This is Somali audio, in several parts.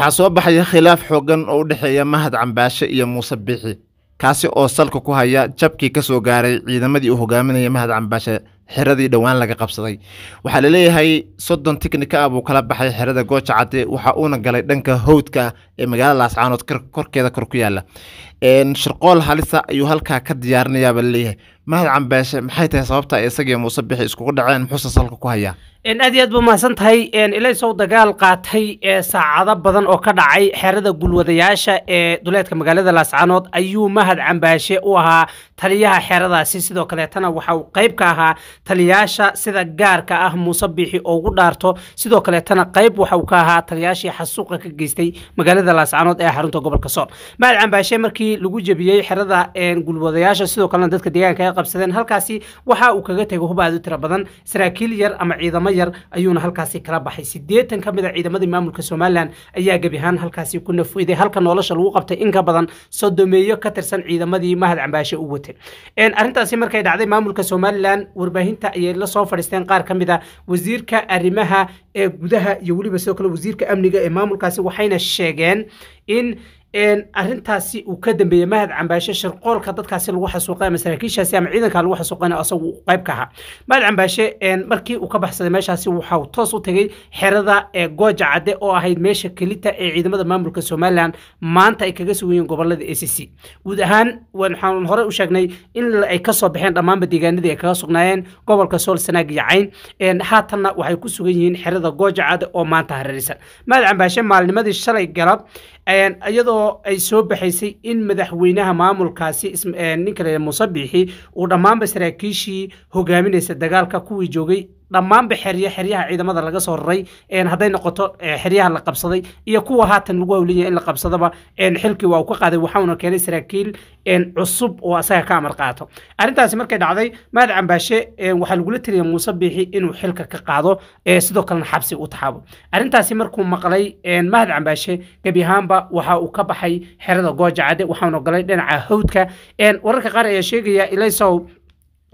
Waxaa soo baxaya khilaaf xooggan oo u dhexeeya Mahad Cambaashe iyo Muuse Biixi, kaasi oo salka ku haya jabkii kasoo gaaray ciidamadii uu hogaaminaya Mahad Cambaashe xeradii dhowaan laga qabsaday. Waxaa la leeyahay soddon tiknik ah buu kala baxay xerada Gooja waxa uuna galay dhanka howdka ee magaalada Laascaanood korkeeda kor ku yaala sharqool halisa ayuu halkaa ka diyaarinayaaba laleeyahay mahad cambeeshe maxay tahay sababta ay isagii muuse bixi iskugu dhaceen muxuuse salka ku hayaa aad iyo aad ba mahadsan tahay ilaysow dagaal qaatay saacado badan oo ka dhacay xerada gulwadayaasha ee duleedka magaalada laascanood ayuu mahad cambaashe u ahaa taliyaha xeradaasi sidoo kaleetana waxa uu qayb ka ahaa taliyaasha sida gaarka ah muuse biixi oo ugu dhaarto sidoo kaleetana qayb waxa uu ka ahaa taliyaashii xasuuqa ka geystay magaalada laascanood ee xarunta gobolka sool mahad cambaashe markii halkaasi lagu jebiyey xerada gulwadayaasha sidoo kalena dadka deegaanka ay qabsadeen halkaasi waxa uu kaga tegay hub u tiro badan saraakiil yar ama ciidamo yar ayuuna halkaasi kala baxay siddeetan ka mid a ah ciidamadii maamulka somalilan ayaa gebi ahaan halkaasi ku nafweyday halka nolosha lagu qabtay in badan sodomeeyo ka tirsan ciidamadii mahad cambaashe u watay arrintaasi markay dhacday maamulka somalilan warbaahinta ayay lasoo soo fadhiisteen qaar ka mid a ah wasiirka arrimaha ee gudaha iyo weliba sidoo kale wasiirka amniga ee maamulkaasi waxayna sheegeen in arintaasi uu ka dambeeyey mahad cambaashe shirqoolka dadkaasi lagu xasuuqay ama saraakiishaasi ama ciidanka lagu xasuuqayna asagu qayb ka ahaa mahad cambaashe markii uu ka baxsaday meeshaasi waxau toos u tegey xerada ee gooja cadde oo ahayd meesha kelita ee ciidamada maamulka somalilan maanta ay kaga sugayeen gobolada a c c guud ahaan waxaan hore u sheegnay in ay kasoo baxeen dhammaanba deegaanadii ay kaga sugnaayeen gobolka sool sanaag iyo cayn haatanna waxay ku sugan yihiin xerada gooja cadde oo maanta hareeraysan mahad cambaashe maalnimadii shalay galab iyadoo ay soo baxaysay in madaxweynaha maamulkaasi ninka musabixi uu dhammaanba saraakiishii hogaaminaysa dagaalka kuwii joogay dhammaanba xeryo xeryaha ciidamada laga soo raray hadday noqoto eh, xeryaha la qabsaday iyo kuwa haatan lagu hawlinaya in la qabsadaba xilkii waa ka qaaday waxauna keenay saraakiil cusub oo asaga ka amar qaato arrintaasi markay dhacday maad cambaashe waxaa lagula tiriyay muuse biixi inuu xilka ka qaado sidoo kalena xabsi u taxaabo arrintaasi markuu maqlay mahad cambaashe gebi ahaanba waxa uu ka baxay xerada gooja cadde waxauna galay dhinaca hawdka wararka qaar ayaa sheegaya ilaysow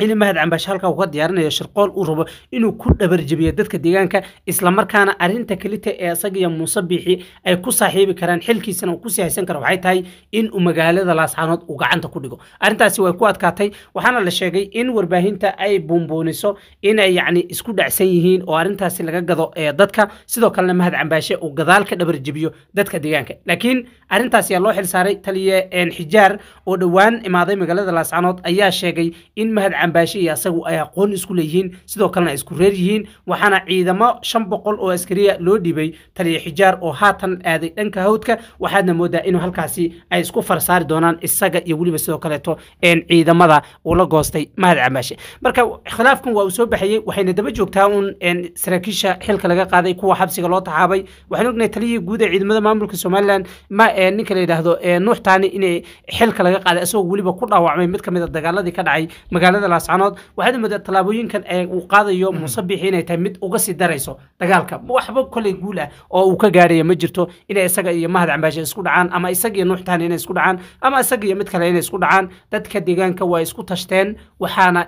ciidan mahad cambaash halkaa uga diyaarinayo shirqool uu rabo inuu ku dhabarjabiyo dadka deegaanka islamarkaana arinta kelita ee isagiyo muuse biixi ay ku saaxiibi karaan xilkiisana uu ku siyaasan kara waxay tahay in uu magaalada laascaanood uu gacanta ku dhigo arrintaasi way ku adkaatay waxaana la sheegay in warbaahinta ay buunbuuniso inay yacni isku dhacsan yihiin oo arrintaasi laga gado ee dadka sidoo kalena mahad cambaashe uu gadaal ka dhabarjabiyo dadka deegaanka laakiin arrintaasi ayaa loo xilsaaray taliye xijaar oo dhowaan imaaday magaalada laascaanood ayaa sheegay in mahad cambaashi iyo asagu ay aqoon isku leeyihiin sidoo kalena ay isku reer yihiin waxaana ciidamo shan boqol oo askariya loo dhibay taliya xijaar oo haatan aaday dhanka hawdka waxaadna moodaa inuu halkaasi ay isku farsaari doonaan isaga iyo weliba sidoo kaleeto ciidamada ula goostay mahad cambaashi marka khilaafkan waa uu soo baxayey waxayna daba joogtaa un saraakiisha xilka laga qaaday kuwa xabsiga loo taxaabay waxaan ognahay taliyihii guud ee ciidamada maamulka somalilan ma ninka la yidhaahdo nuux taani inay xilka laga qaaday isagoo weliba ku dhaawacmay mid ka mid a ah dagaaladii ka dhacay magaalada labadaas waxaad moodaa tallaabooyinkan ee uu qaadayo mm-hmm. muusabixi inay tahay mid uga sii darayso dagaalka waxba koley guul ah oo uu ka gaadhaya ma jirto inay isaga iyo mahad cambaashe isku dhacaan ama iyo nuuxtaan inay isku dhacaan ama isaga iyo mid kale inay isku dhacaan dadka deegaanka waa isku tashteen waxaana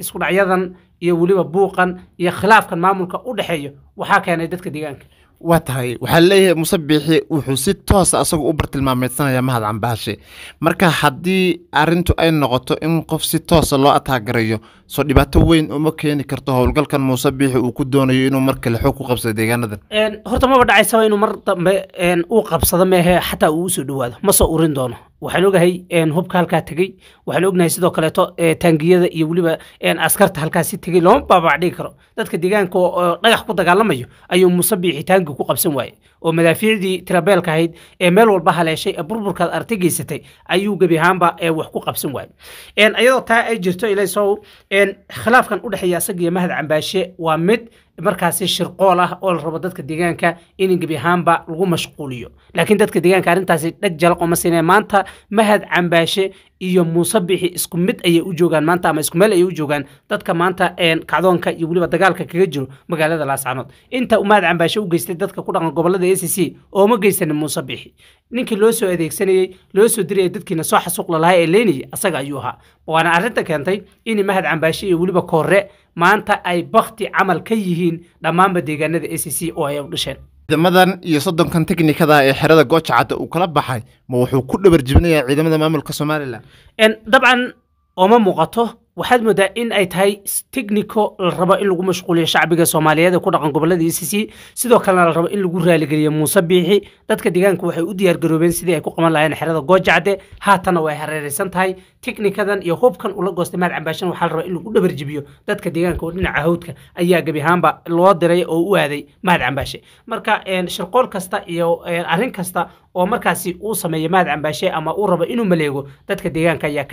isku dhacyadan iyo weliba buuqan iyo khilaafkan maamulka u dhexeeyo waxaa keenay dadka deegaanka waa tahay waxaa leeyahay muse biixi wuxuu si toosa ah asagu u bartilmaamaydsanaya mahad cambaashe marka haddii arintu ay noqoto in qof si toosa ah loo ataagarayo soo dhibaato weyn uma keeni karto howlgalkan muuse biixi uu ku doonayo inuu mar kale xoog ku qabsado deegaanadan horta maba dhacaysaa inuu mar dambe uu qabsado meehe xataa uu usoo dhawaado ma soo urin doono waxaan ogahay hubka halkaa tegey waxaan ognahay sidoo kaleeto taangiyada iyo weliba askarta halkaasi tegey looma baabaac dhigi karo dadka deegaanka oo dhagax ku dagaalama dagaalamayo ayuu muuse biixitaanka ku qabsan waayey oo madaafiicdii tirabeelka ahayd ee meel walba haleeshay ee burburkaad arti geysatay ayuu gebi ahaanba wax ku qabsan waayey iyadoo taa ay jirto ilasow khilaafkan u dhexeeya asaga mahad cambaashe waa mid markaasi shirqool ah oo la rabo dadka deegaanka in gebi ahaanba lagu mashquuliyo laakiin dadka deegaanka arrintaasi dhaj jalaqoma siinee maanta mahad cambaashe iyo muuse bixi isku mid ayay u joogaan maanta ama isku meel ayay u joogaan dadka maanta kacdoonka iyo weliba dagaalka kaga jiro magaalada laascanood inta umaad cambaasho u geystay dadka ku dhaqan gobolada e c c ooma geysanin muuse bixi ninkii loo soo adeegsanayey loo soo diraya dadkiina soo xasuuqla lahaa ee leynayay asaga ayuu ahaa waana arrinta keentay in mahad cambaashe iyo weliba koore maanta ay bakhti camal ka yihiin dhammaanba deegaanada a c c oo ay u dhasheen ciidamadan iyo soddonkan teknikada ee xerada goojacadda uu kala baxay ma wuxuu ku dhabar jibinayaa ciidamada maamulka somalilan dabcan ooma muuqato waxaad moodaa in ay tahay technico la rabo in lagu mashquuliyo shacbiga soomaaliyeed ee ku dhaqan gobolada e c c sidoo kalena la rabo in lagu raaligeliyo muuse biixi dadka deegaanka waxay u diyaargaroobeen sidii ay ku qaban lahayeen xerada goojacde haatana way hareereysan tahay technikadan iyo hubkan ula goostay maad cambaashan waxaa la rabaa in lagu dhabar jibiyo dadka deegaanka oo dhinaca hawdka ayaa gebi ahaanba loo diray oo u aaday maad cambaashe marka shirqool kasta iyo arrin kasta oo markaasi uu sameeyo mahad cambaashe ama uu rabo inuu maleego dadka deegaanka ayaa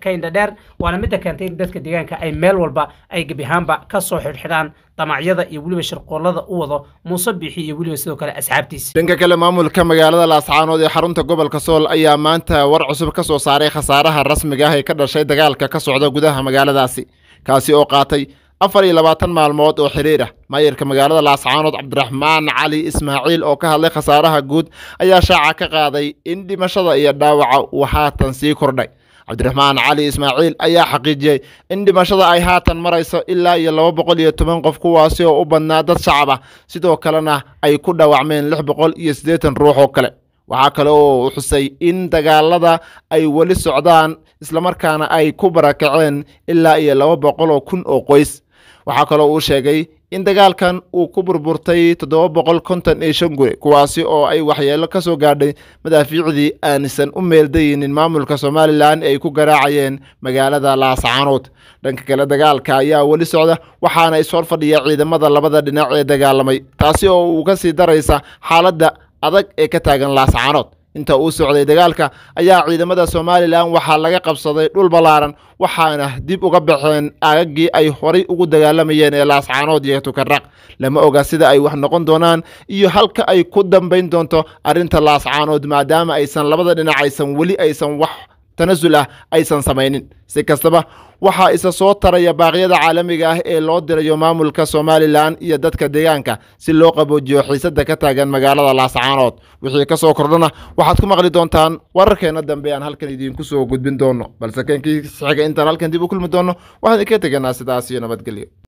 ka indhadheer waana midda keentay in dadka deegaanka ay meel walba ay gebi ahaanba ka soo xidhxidhaan damacyada iyo weliba shirqoolada u wado muuse bixi iyo weliba sidoo kale asxaabtiisa dhanka kale maamulka magaalada laascaanood ee xarunta gobolka sool ayaa maanta war cusub ka soo saaray khasaaraha rasmiga ah ee ka dhashay dagaalka ka socda gudaha magaaladaasi kaasi oo qaatay afar iyo labaatan maalmood oo xidhiir ah maayarka magaalada laascaanood cabdiraxmaan cali ismaaciil oo ka hadlay khasaaraha guud ayaa shaaca ka qaaday in dhimashada iyo dhaawaca uu haatan sii kordhay cabdiraxmaan cali ismaaciil ayaa xaqiijiyey in dhimashada ay haatan marayso ilaa iyo laba boqol iyo toban qof kuwaasi oo u badnaa dad shacab ah sidoo kalena ay ku dhaawacmeen lix boqol iyo siddeetan ruux oo kale waxaa kale oo uu xusay in dagaalada ay weli socdaan islamarkaana ay ku barakaceen ilaa iyo laba boqol oo kun oo qoys waxaa kaloo uu sheegay in dagaalkan uu ku burburtay toddoba boqol konton iyo shan guri kuwaasi oo ay waxyeelo ka soo gaadhay madaafiicdii aanisan u meeldayinin maamulka somalilan ee ay ku garaacayeen magaalada laascaanood dhanka kale dagaalka ayaa weli socda waxaana is-hor fadhiya ciidamada labada dhinac ee dagaalamay taasi oo uu ka sii daraysa xaaladda adag ee ka taagan laascaanood inta uu socday dagaalka ayaa ciidamada somalilan waxaa laga qabsaday dhul ballaaran waxaana dib uga baxeen aagaggii ay horay ugu dagaalamayeen ee laascaanood iyo tukaraq lama oga sida ay wax noqon doonaan iyo halka ay ku dambayn doonto arrinta laascaanood maadaama aysan labada dhinac aysan weli aysan wax tanasul ah aysan samaynin si kastaba waxaa isa soo taraya baaqyada caalamiga ah ee loo dirayo maamulka somalilan iyo dadka deegaanka si loo qaboojiyo xiisadda ka taagan magaalada laascaanood wixii ka soo kordhana waxaad ku maqli doontaan wararkeenna dambe aan halkan idiinku soo gudbin doono balse keenkii xiga intaan halkan dib u kulmi doonno waxaan idinka teganaa sidaas iyo nabadgelyo